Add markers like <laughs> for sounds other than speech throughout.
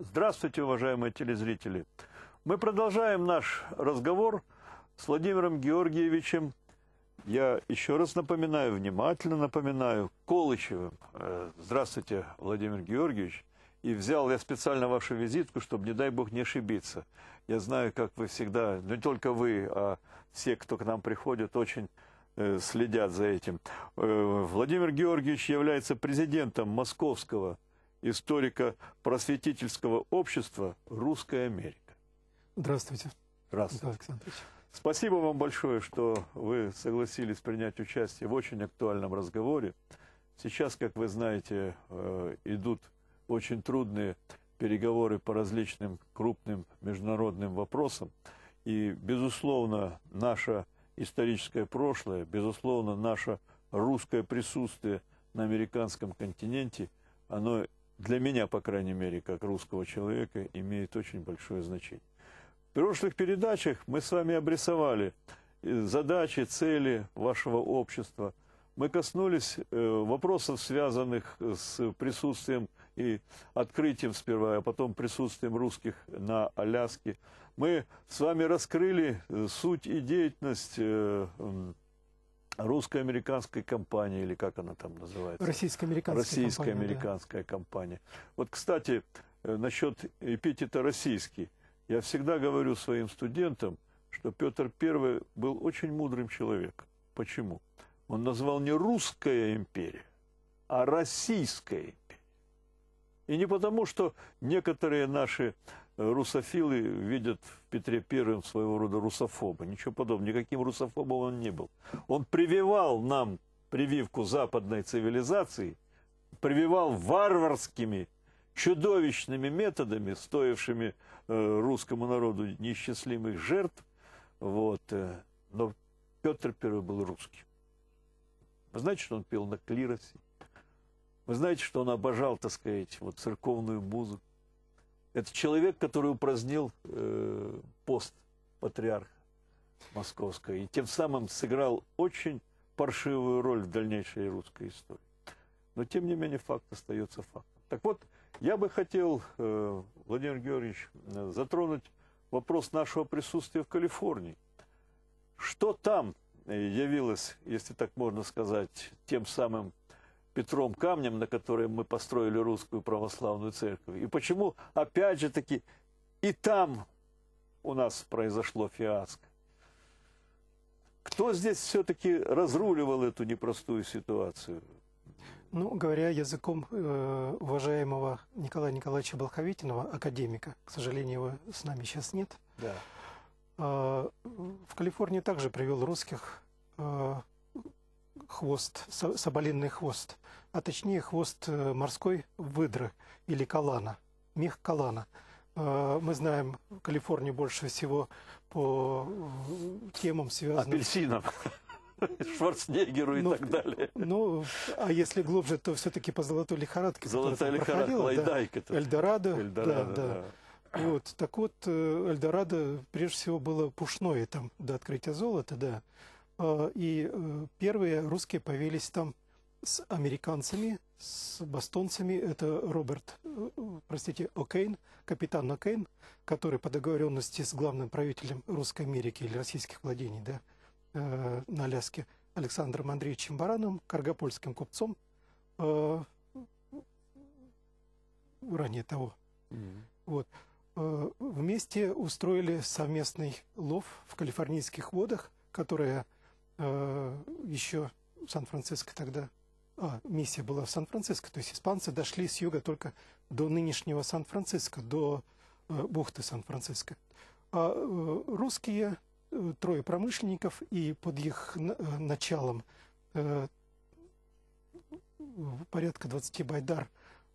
Здравствуйте, уважаемые телезрители! Мы продолжаем наш разговор с Владимиром Георгиевичем, я еще раз напоминаю, внимательно напоминаю, Колычевым. Э, здравствуйте, Владимир Георгиевич. И взял я специально вашу визитку, чтобы, не дай бог, не ошибиться. Я знаю, как вы всегда, не только вы, а все, кто к нам приходит, очень э, следят за этим. Э, Владимир Георгиевич является президентом Московского историка просветительского общества «Русская Америка». Здравствуйте. Здравствуйте. Николай Александрович. Спасибо вам большое, что вы согласились принять участие в очень актуальном разговоре. Сейчас, как вы знаете, э, идут очень трудные переговоры по различным крупным международным вопросам. И, безусловно, наше историческое прошлое, безусловно, наше русское присутствие на американском континенте, оно для меня, по крайней мере, как русского человека, имеет очень большое значение. В прошлых передачах мы с вами обрисовали э, задачи, цели вашего общества. Мы коснулись э, вопросов, связанных с присутствием и открытием сперва, а потом присутствием русских на Аляске. Мы с вами раскрыли э, суть и деятельность русско-американской компании, или как она там называется? Российско-американская Российско-американская компания. Да. компания. Вот, кстати, э, насчет эпитета «российский». Я всегда говорю своим студентам, что Петр I был очень мудрым человеком. Почему? Он назвал не «русская империя», а «российская империя». И не потому, что некоторые наши русофилы видят в Петре Первом своего рода русофоба. Ничего подобного, никаким русофобом он не был. Он прививал нам прививку западной цивилизации, прививал варварскими, чудовищными методами, стоившими э, русскому народу неисчислимых жертв. Вот, э, но Петр Первый был русским. Вы знаете, что он пел на клиросе? Вы знаете, что он обожал, так сказать, вот церковную музыку? Это человек, который упразднил э, пост патриарха московского и тем самым сыграл очень паршивую роль в дальнейшей русской истории. Но тем не менее факт остается фактом. Так вот, я бы хотел, э, Владимир Георгиевич, э, затронуть вопрос нашего присутствия в Калифорнии. Что там э, явилось, если так можно сказать, тем самым Петром камнем, на котором мы построили русскую православную церковь. И почему, опять же таки, и там у нас произошло фиаско. Кто здесь все-таки разруливал эту непростую ситуацию? Ну, говоря языком э, уважаемого Николая Николаевича Болховитинова, академика, к сожалению, его с нами сейчас нет, да. Э, в Калифорнии также привел русских э, хвост, соболинный хвост, а точнее хвост э, морской выдры или калана, мех калана. Э, мы знаем Калифорнию больше всего по э, темам, связанным... Апельсинам. <laughs> Шварценеггеру и ну, так далее. Ну, а если глубже, то все-таки по золотой лихорадке. Золотая лихорадка, Лайдайка. Да. Эльдорадо. да. да. Вот, так вот, Эльдорадо, прежде всего, было пушное там до открытия золота, да. А, и э, первые русские появились там с американцами, с бостонцами. Это Роберт, э, э, простите, О'Кейн, капитан О'Кейн, который по договоренности с главным правителем Русской Америки или российских владений да, на Аляске Александром Андреевичем Бараном, каргопольским купцом, ранее того. mm Вот. Вместе устроили совместный лов в калифорнийских водах, которые э, еще Сан-Франциско тогда, а, миссия была в Сан-Франциско, то есть испанцы дошли с юга только до нынешнего Сан-Франциско, до э, бухты Сан-Франциско. А э, русские, э, трое промышленников, и под их на, э, началом э, порядка 20 байдар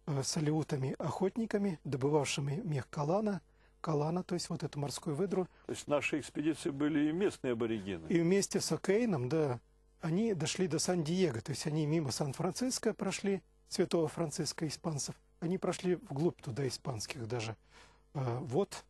э, с алиутами-охотниками, добывавшими мех калана – Калана, то есть вот эту морскую выдру. То есть наши экспедиции были и местные аборигены. И вместе с Окейном, да, они дошли до Сан-Диего, то есть они мимо Сан-Франциско прошли, Святого Франциска испанцев, они прошли вглубь туда испанских даже. А, вот.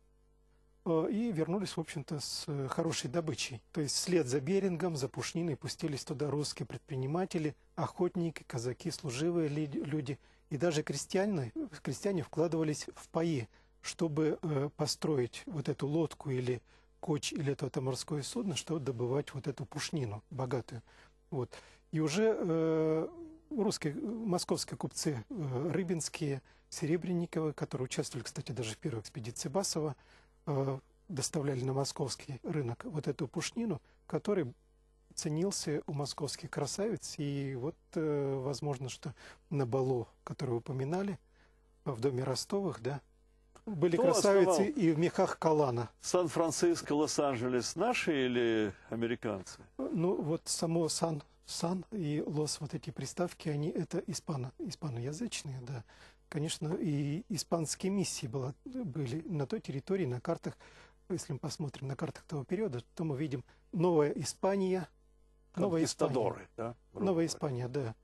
А, и вернулись, в общем-то, с э, хорошей добычей. То есть вслед за Берингом, за Пушниной пустились туда русские предприниматели, охотники, казаки, служивые люди. И даже крестьяне, крестьяне вкладывались в паи чтобы э, построить вот эту лодку или коч, или это, это морское судно, чтобы добывать вот эту пушнину богатую. Вот. И уже э, русские, московские купцы э, Рыбинские, Серебренниковы, которые участвовали, кстати, даже в первой экспедиции Басова, э, доставляли на московский рынок вот эту пушнину, который ценился у московских красавиц. И вот, э, возможно, что на балу, который вы упоминали, в доме Ростовых, да, были Кто красавицы основал? и в мехах Калана. Сан-Франциско, Лос-Анджелес наши или американцы? Ну, вот само Сан, Сан и Лос, вот эти приставки, они это испано, испаноязычные, да. Конечно, и испанские миссии было, были на той территории, на картах. Если мы посмотрим на картах того периода, то мы видим Новая Испания, Новая Испания. Да, Новая Испания, да.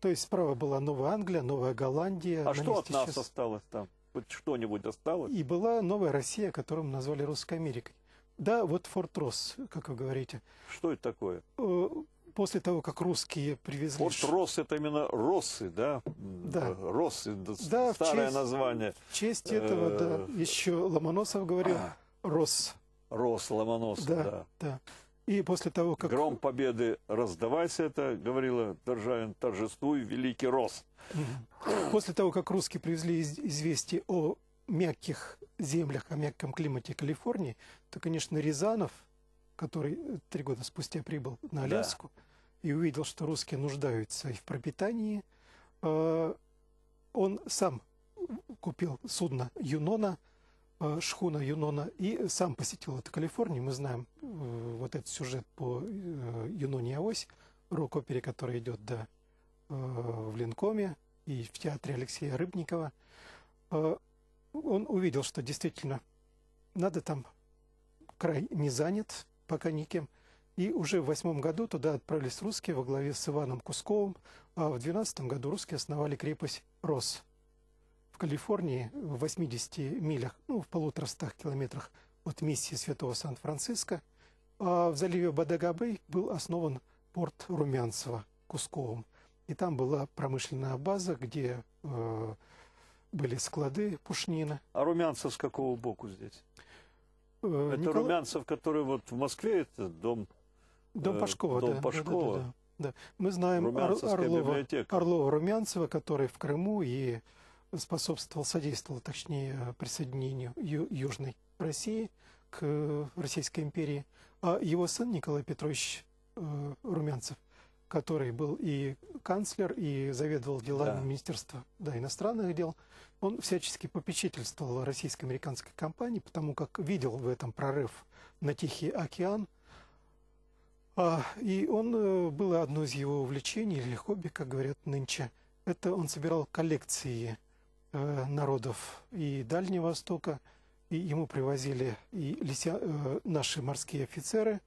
То есть справа была Новая Англия, Новая Голландия. А что от нас осталось там? хоть что-нибудь осталось. И была новая Россия, которую назвали Русской Америкой. Да, вот Форт Росс, как вы говорите. Что это такое? Э, после того, как русские привезли... Форт Росс – это именно Россы, да? Да. Э, Россы – да, старое честь, название. в честь этого, да. Э, Еще Ломоносов говорил а. Росс. Рос Ломоносов, да, да. да. И после того, как... Гром победы раздавайся, это говорила державин торжествуй, великий рост. После того, как русские привезли из известие о мягких землях, о мягком климате Калифорнии, то, конечно, Рязанов, который э, три года спустя прибыл на Аляску да. и увидел, что русские нуждаются и в пропитании, э, он сам купил судно «Юнона», Э, шхуна Юнона и сам посетил эту Калифорнию. Мы знаем э, вот этот сюжет по э, Юноне Авось, рок-опере, который идет до, в Линкоме и в театре Алексея Рыбникова. он увидел, что действительно надо там, край не занят пока никем. И уже в восьмом году туда отправились русские во главе с Иваном Кусковым, а в двенадцатом году русские основали крепость Рос в Калифорнии в 80 милях, ну, в полуторастах километрах от миссии Святого Сан-Франциско, а в заливе Бадагабей был основан порт Румянцева Кусковым. И там была промышленная база, где э, были склады пушнина. А Румянцев с какого боку здесь? Э, это Никол... Румянцев, который вот в Москве, это дом... Дом э, Пашкова, э, дом да. Пашкова. Да, да, да, да. Мы знаем Орлова, Орлова Румянцева, который в Крыму и способствовал, содействовал, точнее, присоединению Ю Южной России к Российской империи, а его сын Николай Петрович э, Румянцев, который был и канцлер, и заведовал делами да. Министерства да, иностранных дел, он всячески попечительствовал российско-американской компании, потому как видел в этом прорыв на Тихий океан, а, и он э, было одно из его увлечений или хобби, как говорят нынче, это он собирал коллекции Э, народов и Дальнего Востока, и ему привозили и лися, э, наши морские офицеры,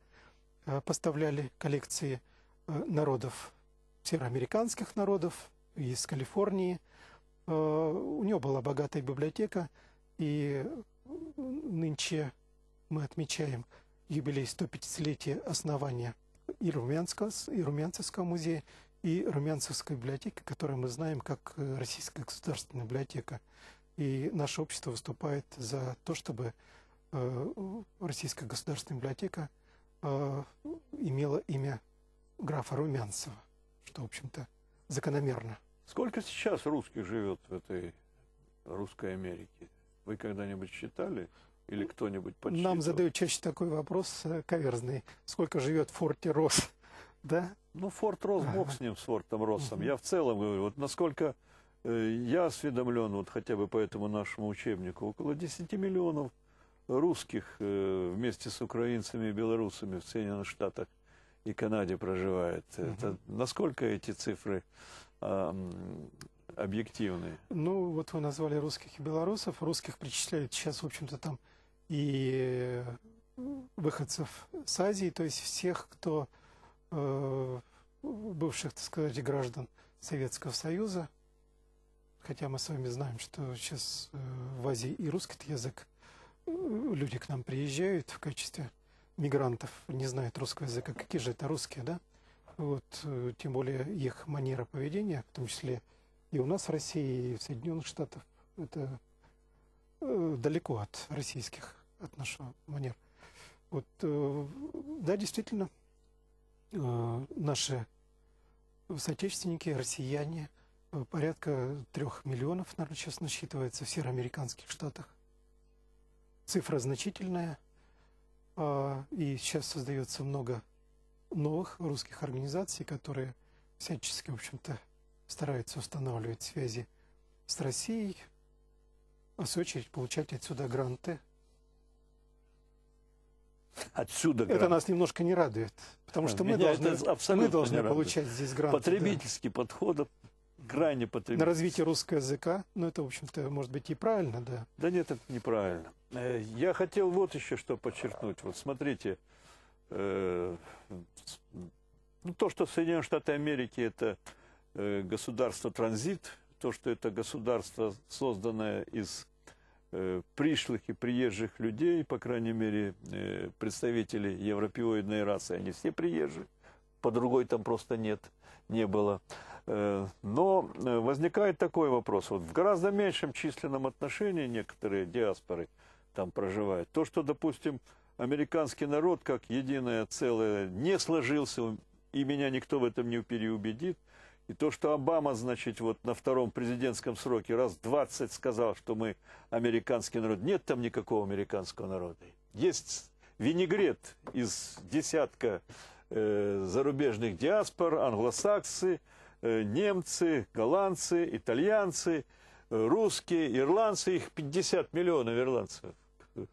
э, поставляли коллекции народов, североамериканских народов из Калифорнии. У него была богатая библиотека, и нынче мы отмечаем юбилей 150-летия основания и Румянского, Румянцевского музея, и Румянцевской библиотеки, которую мы знаем как э, Российская государственная библиотека. И наше общество выступает за то, чтобы э, Российская государственная библиотека э, имела имя графа Румянцева, что, в общем-то, закономерно. Сколько сейчас русских живет в этой русской Америке? Вы когда-нибудь считали? Или кто-нибудь подсчитывал? Нам задают чаще такой вопрос каверзный. Сколько живет в форте Рос? Да? Ну, Форт Рос, бог с ним, с Фортом Росом. Я в целом говорю, э, вот насколько э, я осведомлен, вот хотя бы по этому нашему учебнику, около 10 миллионов русских э, вместе с украинцами и белорусами в Соединенных Штатах и Канаде проживает. Это, насколько эти цифры а, объективны? Ну, вот вы назвали русских и белорусов. Русских причисляют сейчас, в общем-то, там и выходцев с Азии, то есть всех, кто Э, бывших, так сказать, граждан Советского Союза, хотя мы с вами знаем, что сейчас э, в Азии и русский язык, э, люди к нам приезжают в качестве мигрантов, не знают русского языка, какие же это русские, да? Вот, тем более их манера поведения, в том числе и у нас в России, и в Соединенных Штатах, это далеко от российских, от нашего манер. Вот, да, действительно, Э, наши соотечественники, россияне, э, порядка трех миллионов, наверное, сейчас насчитывается в североамериканских штатах. Цифра значительная, а, и сейчас создается много новых русских организаций, которые всячески, в общем-то, стараются устанавливать связи с Россией, а в свою очередь получать отсюда гранты Отсюда грант. Это нас немножко не радует, потому что Меня мы должны, мы должны получать здесь грант. Потребительский да. подход грани потребительства. На развитие русского языка, ну это, в общем-то, может быть и правильно, да. Да нет, это неправильно. Э, я хотел вот еще что подчеркнуть. Вот смотрите, э, ну, то, что Соединенные Штаты Америки это э, государство-транзит, то, что это государство, созданное из Э, пришлых и приезжих людей, по крайней мере, э, представители европеоидной расы, они все приезжие, по другой там просто нет, не было. Э, но возникает такой вопрос, вот в гораздо меньшем численном отношении некоторые диаспоры там проживают. То, что, допустим, американский народ как единое целое не сложился, и меня никто в этом не переубедит, и то, что Обама, значит, вот на втором президентском сроке раз 20 сказал, что мы американский народ. Нет там никакого американского народа. Есть винегрет из десятка э, зарубежных диаспор, англосаксы, э, немцы, голландцы, итальянцы, э, русские, ирландцы. Их 50 миллионов ирландцев.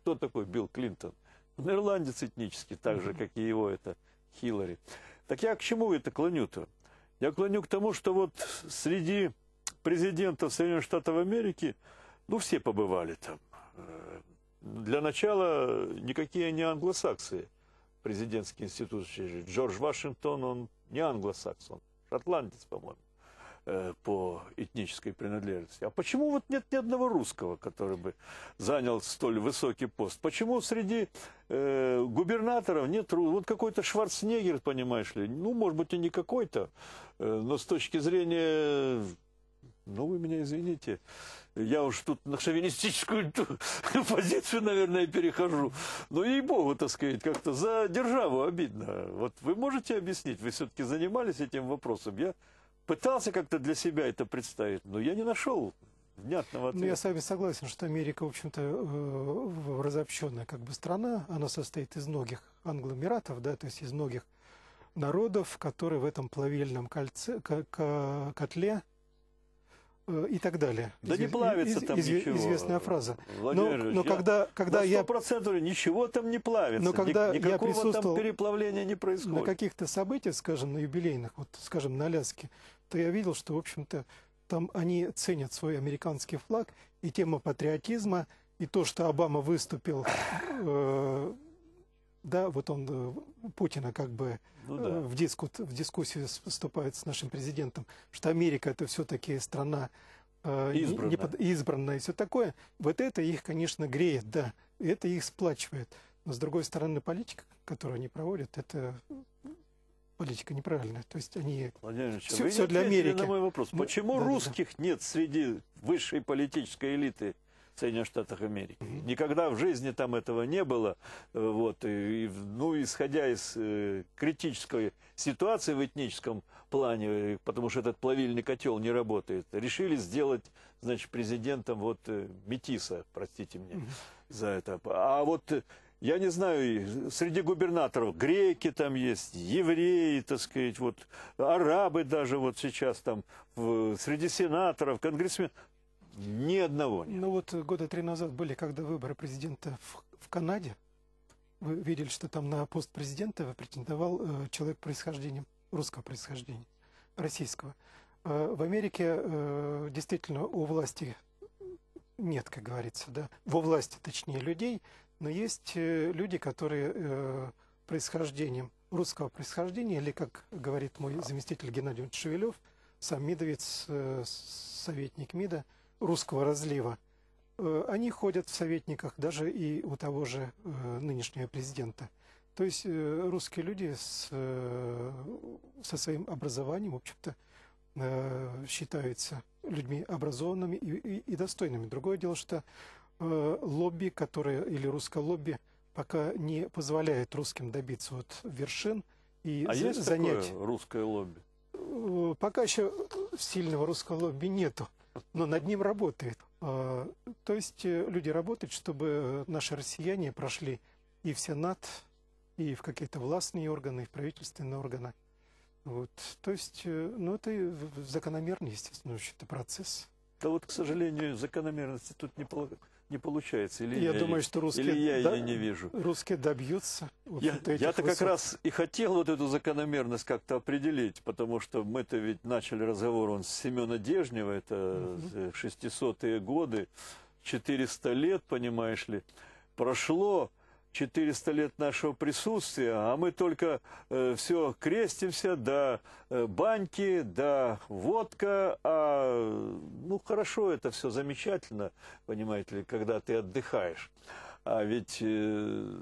Кто такой Билл Клинтон? Он ирландец этнический, так же, как и его это Хиллари. Так я к чему это клоню-то? Я клоню к тому, что вот среди президентов Соединенных Штатов Америки, ну, все побывали там. Э, для начала никакие не англосаксы. Президентский институт, Джордж Вашингтон, он не англосакс, он шотландец, по-моему. Э, по этнической принадлежности. А почему вот нет ни одного русского, который бы занял столь высокий пост? Почему среди э, губернаторов нет... Вот какой-то Шварценеггер, понимаешь ли, ну, может быть, и не какой-то, э, но с точки зрения ну, вы меня извините, я уж тут на шовинистическую <laughs> позицию, наверное, перехожу. Но, ну, ей-богу, так сказать, как-то за державу обидно. Вот вы можете объяснить, вы все-таки занимались этим вопросом. Я пытался как-то для себя это представить, но я не нашел внятного ответа. Ну, я с вами согласен, что Америка, в общем-то, э, разобщенная как бы страна, она состоит из многих англомератов, да, то есть из многих народов, которые в этом плавильном кольце, котле Э, и так далее. Да не плавится из... там из... ничего. Известная фраза. но, но когда, когда я... процентов ничего там не плавится. Но когда Ник- я присутствовал... там переплавления не происходит. На каких-то событиях, скажем, на юбилейных, вот, скажем, на Аляске, то я видел, что, в общем-то, там они ценят свой американский флаг и тема патриотизма, и то, что Обама выступил э, да, вот он э, Путина как бы ну, э, да. в, диску, в дискуссию вступает с нашим президентом, что Америка это все-таки страна э, избранная. Не, не, избранная и все такое. Вот это их, конечно, греет, да, это их сплачивает. Но с другой стороны, политика, которую они проводят, это политика неправильная. То есть они все, все для Америки. На мой вопрос. Почему да, русских да, да. нет среди высшей политической элиты? Соединенных Штатах Америки. Никогда в жизни там этого не было. Э, вот, и, ну, исходя из э, критической ситуации в этническом плане, э, потому что этот плавильный котел не работает, решили сделать, значит, президентом вот э, Метиса, простите мне за это. А вот я не знаю, среди губернаторов греки там есть, евреи, так сказать, вот арабы даже вот сейчас там, в, среди сенаторов, конгрессменов. Ни одного нет. Ну вот э, года три назад были, когда выборы президента в, в Канаде. Вы видели, что там на пост президента претендовал э, человек происхождением, русского происхождения, российского. Э, в Америке э, действительно у власти нет, как говорится, да, во власти, точнее, людей, но есть э, люди, которые э, происхождением русского происхождения, или, как говорит мой заместитель Геннадий Шевелев, сам МИДовец, э, советник МИДа, русского разлива, э, они ходят в советниках даже и у того же э, нынешнего президента. То есть э, русские люди с, со своим образованием, в общем-то, считаются людьми образованными и, и, и достойными. Другое дело, что лобби, которое или русское лобби, пока не позволяет русским добиться вот вершин и а за, есть занять. Такое русское лобби? Пока еще сильного русского лобби нету но над ним работает. А, то есть э, люди работают, чтобы наши россияне прошли и в Сенат, и в какие-то властные органы, и в правительственные органы. Вот. То есть, э, ну, это закономерный, естественно, вообще процесс. Да вот, к сожалению, закономерности тут не полагается не получается. Или я, я думаю, что русские или я до... ее не вижу. Русские добьются. Вот я, вот я-то высот. как раз и хотел вот эту закономерность как-то определить, потому что мы-то ведь начали разговор он с Семена Дежнева, это угу. 600-е э, годы, 400 лет, понимаешь ли, прошло. 400 лет нашего присутствия, а мы только э, все крестимся, да э, баньки, да водка, а ну хорошо, это все замечательно, понимаете ли, когда ты отдыхаешь. А ведь э,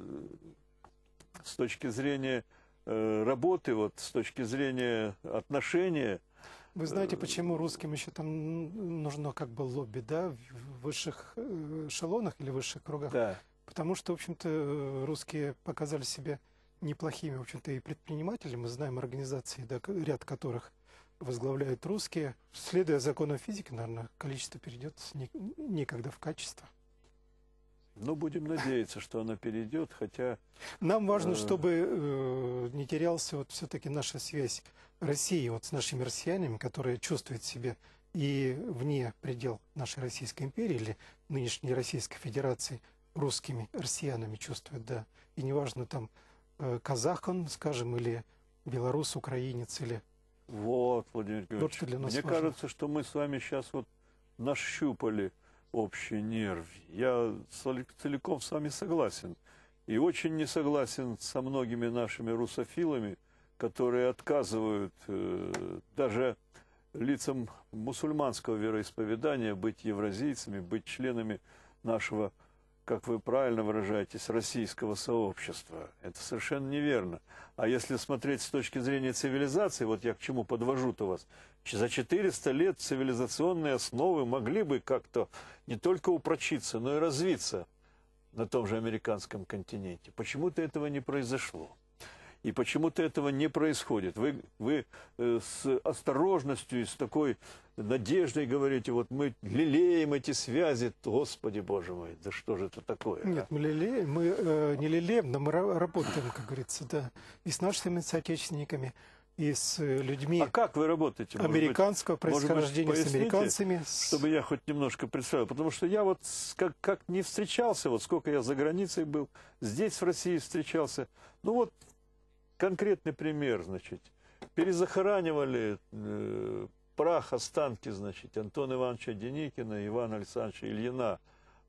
с точки зрения э, работы, вот с точки зрения отношения, вы знаете, э, почему русским еще там нужно как бы лобби, да, в высших эшелонах или высших кругах? Да. Потому что, в общем-то, э, русские показали себя неплохими, в общем-то, и предприниматели. Мы знаем организации, да, ряд которых возглавляют русские. Следуя законам физики, наверное, количество перейдет некогда в качество. Ну, будем надеяться, что она перейдет, хотя... Нам важно, э, чтобы э, не терялся вот все-таки наша связь России вот с нашими россиянами, которые чувствуют себя и вне предел нашей Российской империи или нынешней Российской Федерации – русскими, россиянами чувствует, да. И неважно, там, э, казах он, скажем, или белорус, украинец, или... Вот, Владимир Георгиевич, вот для нас мне важно. кажется, что мы с вами сейчас вот нащупали общий нерв. Я целиком с вами согласен. И очень не согласен со многими нашими русофилами, которые отказывают э, даже лицам мусульманского вероисповедания быть евразийцами, быть членами нашего как вы правильно выражаетесь, российского сообщества. Это совершенно неверно. А если смотреть с точки зрения цивилизации, вот я к чему подвожу-то вас, за 400 лет цивилизационные основы могли бы как-то не только упрочиться, но и развиться на том же американском континенте. Почему-то этого не произошло. И почему-то этого не происходит. Вы, вы э, с осторожностью, с такой надеждой говорите, вот мы лелеем эти связи, Господи Боже мой, да что же это такое? А? Нет, а? мы лелеем, мы э, не лелеем, но мы работаем, как говорится, да, и с нашими соотечественниками, и с людьми. А как вы работаете? Может американского быть, происхождения может быть, с американцами. Чтобы я хоть немножко представил. Потому что я вот как, как не встречался, вот сколько я за границей был, здесь в России встречался. Ну вот конкретный пример, значит. Перезахоранивали э, прах останки, значит, Антона Ивановича Деникина, Ивана Александровича Ильина,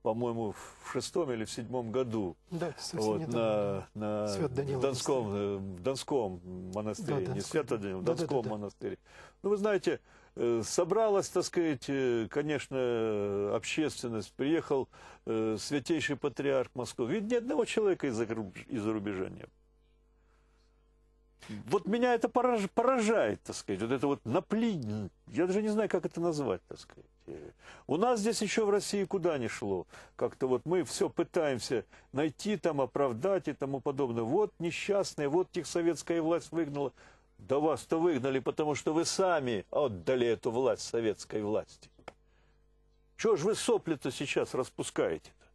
по-моему, в шестом или в седьмом году. Да, вот, недавно, на, да. на Донском, э, в Донском монастыре, да, Донском. не Свято Данил, да, Донском да, да, монастыре. Ну, вы знаете, э, собралась, так сказать, э, конечно, общественность, приехал святейший патриарх Москвы. Ведь ни одного человека из-за рубежа не было вот меня это пораж, поражает, так сказать, вот это вот наплинь, я даже не знаю, как это назвать, так сказать. У нас здесь еще в России куда ни шло. Как-то вот мы все пытаемся найти, там, оправдать и тому подобное. Вот несчастные, вот их советская власть выгнала. Да вас-то выгнали, потому что вы сами отдали эту власть советской власти. Чего же вы сопли-то сейчас распускаете-то?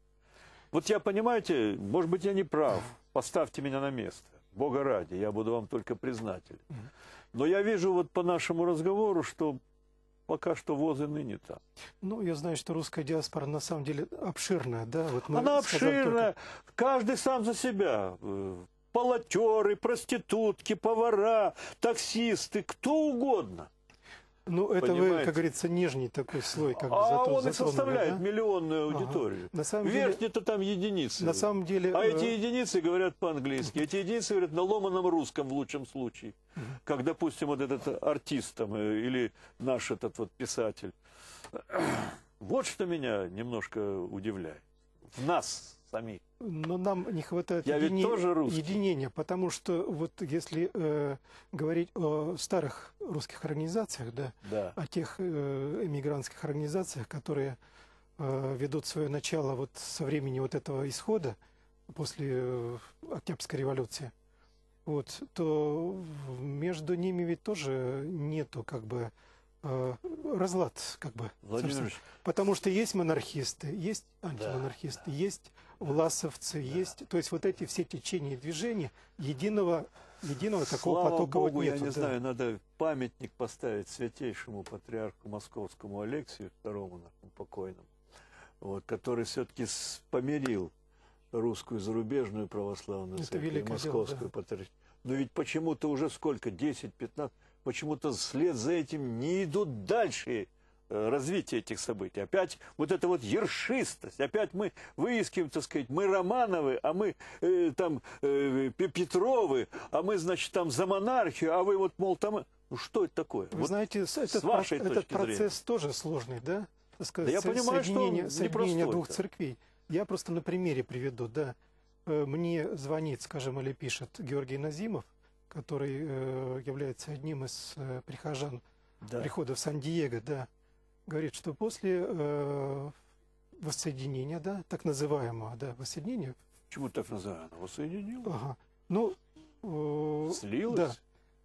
Вот я, понимаете, может быть, я не прав. Поставьте меня на место. Бога ради, я буду вам только признателен. Но я вижу вот по нашему разговору, что пока что возы ныне там. Ну, я знаю, что русская диаспора на самом деле обширная, да? Вот Она обширная, только... каждый сам за себя. Э, полотеры, проститутки, повара, таксисты, кто угодно – ну, это понимаете? вы, как говорится, нижний такой слой. Как бы, а затон, он и составляет да? миллионную аудиторию. Ага. На самом деле, то там единицы. На самом деле... А э, эти единицы говорят по-английски. Эти единицы говорят на ломаном русском в лучшем случае. Как, допустим, вот этот артист там, э, или наш этот вот писатель. <clears throat> Вот что меня немножко удивляет. В нас самих. Но нам не хватает Я едини... ведь тоже единения, потому что вот если э, говорить о старых русских организациях, да, да. о тех э, эмигрантских организациях, которые э, ведут свое начало вот со времени вот этого исхода после э, Октябрьской революции, вот, то между ними ведь тоже нету как бы Э, разлад, как бы. Владимир Потому что есть монархисты, есть антимонархисты, да. есть власовцы, да. есть, то есть вот эти все течения и движения единого единого Слава такого Слава потока Богу, нет. Я не да. знаю, надо памятник поставить святейшему патриарху московскому Алексию второму нашему покойному, вот, который все-таки помирил русскую зарубежную православную Это церковь и московскую дело, да. патриархию. Но ведь почему-то уже сколько, 10-15, почему-то вслед за этим не идут дальше э, развитие этих событий. Опять вот эта вот ершистость, опять мы выискиваем, так сказать, мы Романовы, а мы э, там э, Петровы, а мы, значит, там за монархию, а вы вот, мол, там... Ну что это такое? Вы вот знаете, с этот, вашей этот процесс зрения. тоже сложный, да? сказать, да я понимаю, соединение, что соединение двух это. церквей. Я просто на примере приведу, да. Э, мне звонит, скажем, или пишет Георгий Назимов, который э, является одним из э, прихожан да. прихода в Сан-Диего, да, говорит, что после э, воссоединения, да, так называемого, да, воссоединения... Почему так называемого? Воссоединил? Ага. Ну... Э, Слилось?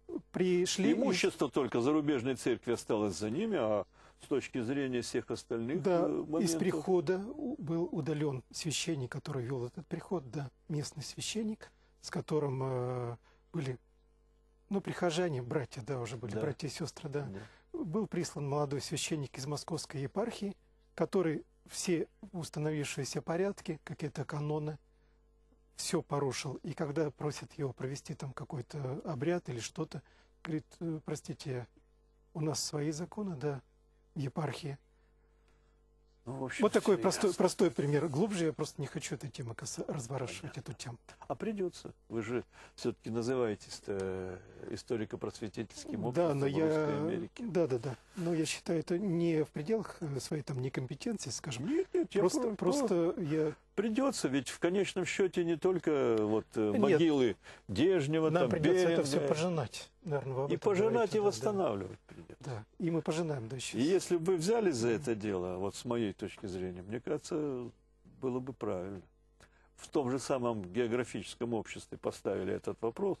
Да. Пришли... Имущество и... только зарубежной церкви осталось за ними, а с точки зрения всех остальных да, э, моментов... из прихода был удален священник, который вел этот приход, да, местный священник, с которым э, были ну, прихожане, братья, да, уже были, да. братья и сестры, да. да. Был прислан молодой священник из московской епархии, который все установившиеся порядки, какие-то каноны, все порушил. И когда просят его провести там какой-то обряд или что-то, говорит, «Э, простите, у нас свои законы, да, епархии. Ну, общем, вот такой простой, ясно. простой пример. Глубже я просто не хочу эту тему разворачивать, эту тему. А придется. Вы же все-таки называетесь э, историко-просветительским обществом да, но я... Америки. Да, да, да. Но я считаю, это не в пределах э, своей там некомпетенции, скажем. Нет, нет, просто, я просто, просто я Придется, ведь в конечном счете не только вот э, могилы Нет, Дежнева, Нам там, придется Беринга, это все пожинать. Наверное, и пожинать говорите, и восстанавливать да. придется. Да, и мы пожинаем, да, сейчас. И если бы взяли за это дело, вот с моей точки зрения, мне кажется, было бы правильно. В том же самом географическом обществе поставили этот вопрос,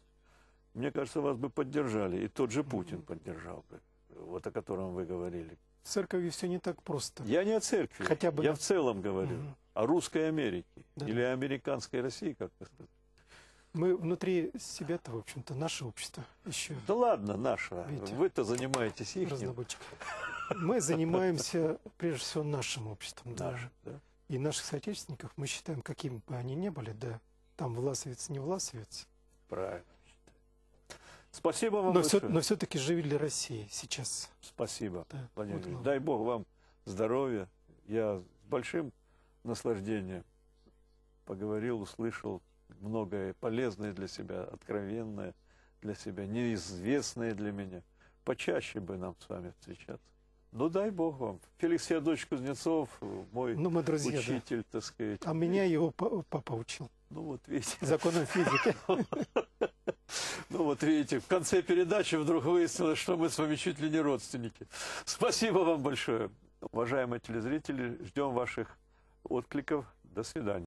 мне кажется, вас бы поддержали, и тот же Путин поддержал бы, вот о котором вы говорили. В церковью все не так просто. Я не о церкви, Хотя бы я на... в целом говорю. Mm русской Америки да. или американской России, как это сказать. Мы внутри себя-то, в общем-то, наше общество еще. Да ладно, наше. Вы-то занимаетесь их. Разнобойчик. Мы занимаемся, прежде всего, нашим обществом даже. Да. И наших соотечественников мы считаем, какими бы они ни были, да, там власовец, не власовец. Правильно. Спасибо вам но большое. Все, но все-таки живи для России сейчас. Спасибо, да, Владимир Дай Бог вам здоровья. Я с большим наслаждение. Поговорил, услышал многое полезное для себя, откровенное для себя, неизвестное для меня. Почаще бы нам с вами встречаться. Ну, дай Бог вам. Феликс Феодорович Кузнецов, мой ну, мы друзья, учитель, да. так сказать. А меня его папа учил. Ну, вот видите. <laughs> Законом физики. <laughs> Ну, вот видите, в конце передачи вдруг выяснилось, что мы с вами чуть ли не родственники. Спасибо вам большое. Уважаемые телезрители, ждем ваших откликов. До свидания.